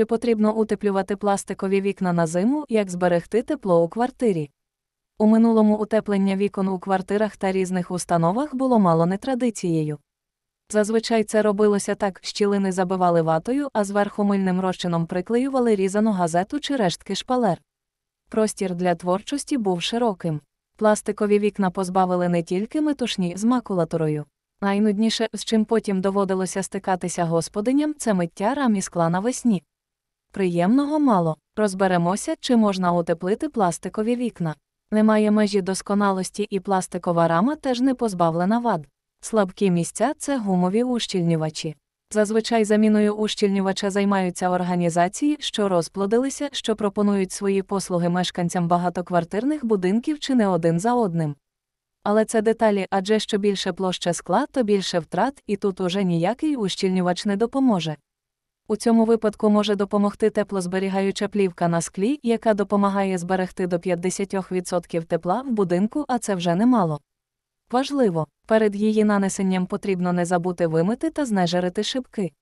Чи потрібно утеплювати пластикові вікна на зиму, як зберегти тепло у квартирі? У минулому утеплення вікон у квартирах та різних установах було мало не традицією. Зазвичай це робилося так, щілини забивали ватою, а зверху мильним розчином приклеювали різану газету чи рештки шпалер. Простір для творчості був широким. Пластикові вікна позбавили не тільки метушні з макулатурою. Найнудніше, з чим потім доводилося стикатися господиням, це миття рам і скла навесні. Приємного мало. Розберемося, чи можна утеплити пластикові вікна. Немає межі досконалості, і пластикова рама теж не позбавлена вад. Слабкі місця це гумові ущільнювачі. Зазвичай заміною ущільнювача займаються організації, що розплодилися, що пропонують свої послуги мешканцям багатоквартирних будинків чи не один за одним. Але це деталі адже що більше площа скла, то більше втрат, і тут уже ніякий ущільнювач не допоможе. У цьому випадку може допомогти теплозберігаюча плівка на склі, яка допомагає зберегти до 50% тепла в будинку, а це вже немало. Важливо, перед її нанесенням потрібно не забути вимити та знежерити шибки.